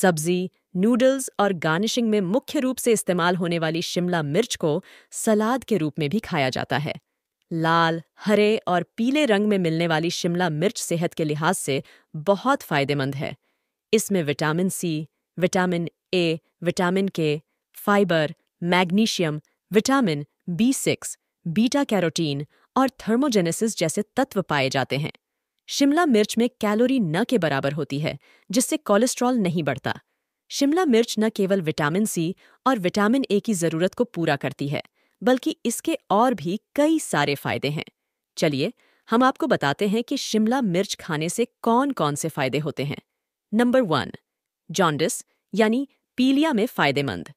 सब्जी नूडल्स और गार्निशिंग में मुख्य रूप से इस्तेमाल होने वाली शिमला मिर्च को सलाद के रूप में भी खाया जाता है लाल हरे और पीले रंग में मिलने वाली शिमला मिर्च सेहत के लिहाज से बहुत फायदेमंद है इसमें vitamin C vitamin A vitamin K fibre magnesium vitamin B six beta carotene और थर्मोजेनेसिस जैसे तत्व पाए जाते हैं शिमला मिर्च में कैलोरी न के बराबर होती है जिससे कोलेस्ट्रॉल नहीं बढ़ता शिमला मिर्च न केवल विटामिन सी और विटामिन ए की ज़रूरत को पूरा करती है बल्कि इसके और भी कई सारे फायदे हैं चलिए हम आपको बताते हैं कि शिमला मिर्च खाने से कौन कौन से फायदे होते हैं नंबर वन जॉन्डिस यानी पीलिया में फायदेमंद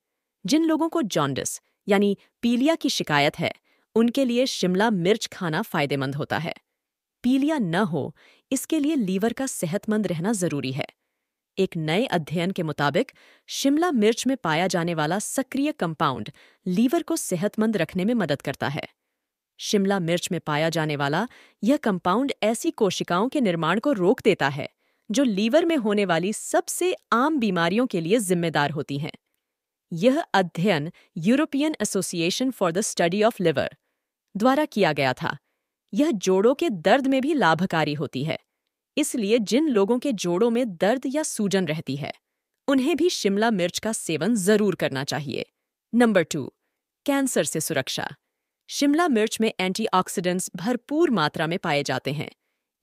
जिन लोगों को जॉन्डिस यानी पीलिया की शिकायत है उनके लिए शिमला मिर्च खाना फायदेमंद होता है पीलिया न हो इसके लिए लीवर का सेहतमंद रहना जरूरी है एक नए अध्ययन के मुताबिक शिमला मिर्च में पाया जाने वाला सक्रिय कंपाउंड लीवर को सेहतमंद रखने में मदद करता है शिमला मिर्च में पाया जाने वाला यह कंपाउंड ऐसी कोशिकाओं के निर्माण को रोक देता है जो लीवर में होने वाली सबसे आम बीमारियों के लिए जिम्मेदार होती हैं यह अध्ययन European association for the study of liver द्वारा किया गया था यह जोड़ों के दर्द में भी लाभकारी होती है इसलिए जिन लोगों के जोड़ों में दर्द या सूजन रहती है उन्हें भी शिमला मिर्च का सेवन जरूर करना चाहिए नंबर टू कैंसर से सुरक्षा शिमला मिर्च में एंटीऑक्सीडेंट्स भरपूर मात्रा में पाए जाते हैं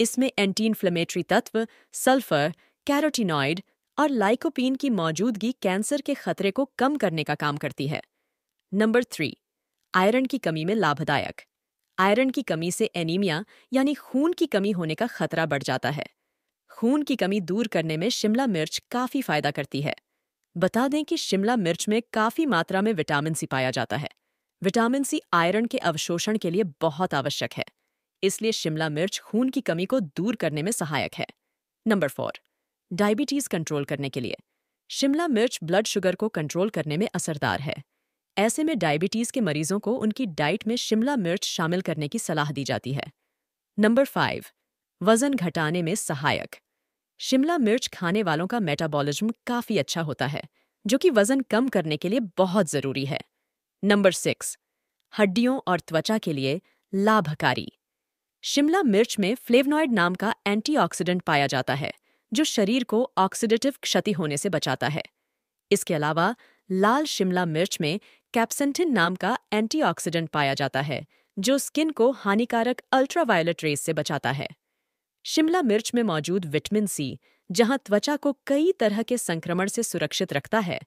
इसमें एंटी इन्फ्लेमेटरी तत्व सल्फर कैरोटिनॉइड और लाइकोपीन की मौजूदगी कैंसर के खतरे को कम करने का काम करती है नंबर थ्री आयरन की कमी में लाभदायक आयरन की कमी से एनीमिया यानी खून की कमी होने का खतरा बढ़ जाता है खून की कमी दूर करने में शिमला मिर्च काफ़ी फायदा करती है बता दें कि शिमला मिर्च में काफ़ी मात्रा में विटामिन सी पाया जाता है विटामिन सी आयरन के अवशोषण के लिए बहुत आवश्यक है इसलिए शिमला मिर्च खून की कमी को दूर करने में सहायक है नंबर फोर डायबिटीज़ कंट्रोल करने के लिए शिमला मिर्च ब्लड शुगर को कंट्रोल करने में असरदार है ऐसे में डायबिटीज़ के मरीजों को उनकी डाइट में शिमला मिर्च शामिल करने की सलाह दी जाती है नंबर फाइव वज़न घटाने में सहायक शिमला मिर्च खाने वालों का मेटाबॉलिज्म काफ़ी अच्छा होता है जो कि वज़न कम करने के लिए बहुत ज़रूरी है नंबर सिक्स हड्डियों और त्वचा के लिए लाभकारी शिमला मिर्च में फ्लेवनॉइड नाम का एंटीऑक्सीडेंट पाया जाता है जो शरीर को ऑक्सीडेटिव क्षति होने से बचाता है इसके अलावा लाल शिमला मिर्च में कैप्सेंटिन नाम का एंटीऑक्सीडेंट पाया जाता है जो स्किन को हानिकारक अल्ट्रावायलेट रेस से बचाता है शिमला मिर्च में मौजूद विटामिन सी जहां त्वचा को कई तरह के संक्रमण से सुरक्षित रखता है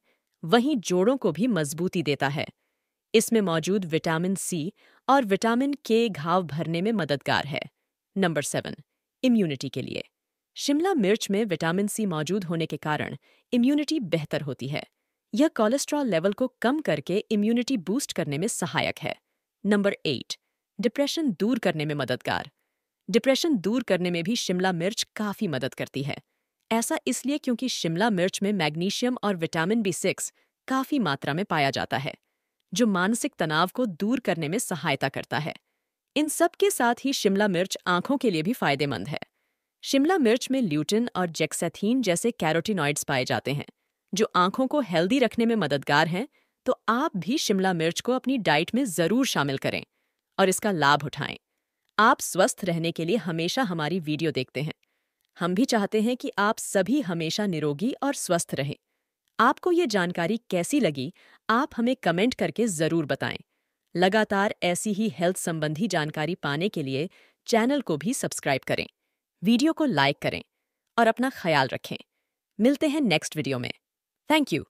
वहीं जोड़ों को भी मजबूती देता है इसमें मौजूद विटामिन सी और विटामिन के घाव भरने में मददगार है नंबर सेवन इम्यूनिटी के लिए शिमला मिर्च में विटामिन सी मौजूद होने के कारण इम्यूनिटी बेहतर होती है यह कोलेस्ट्रॉल लेवल को कम करके इम्यूनिटी बूस्ट करने में सहायक है नंबर एट डिप्रेशन दूर करने में मददगार डिप्रेशन दूर करने में भी शिमला मिर्च काफ़ी मदद करती है ऐसा इसलिए क्योंकि शिमला मिर्च में मैग्नीशियम और विटामिन बी सिक्स काफ़ी मात्रा में पाया जाता है जो मानसिक तनाव को दूर करने में सहायता करता है इन सब के साथ ही शिमला मिर्च आंखों के लिए भी फायदेमंद है शिमला मिर्च में ल्यूटिन और जेक्सैथीन जैसे कैरोटिनॉइड्स पाए जाते हैं जो आंखों को हेल्दी रखने में मददगार हैं तो आप भी शिमला मिर्च को अपनी डाइट में ज़रूर शामिल करें और इसका लाभ उठाएं आप स्वस्थ रहने के लिए हमेशा हमारी वीडियो देखते हैं हम भी चाहते हैं कि आप सभी हमेशा निरोगी और स्वस्थ रहें आपको ये जानकारी कैसी लगी आप हमें कमेंट करके ज़रूर बताएं लगातार ऐसी ही हेल्थ संबंधी जानकारी पाने के लिए चैनल को भी सब्सक्राइब करें वीडियो को लाइक करें और अपना ख्याल रखें मिलते हैं नेक्स्ट वीडियो में Thank you.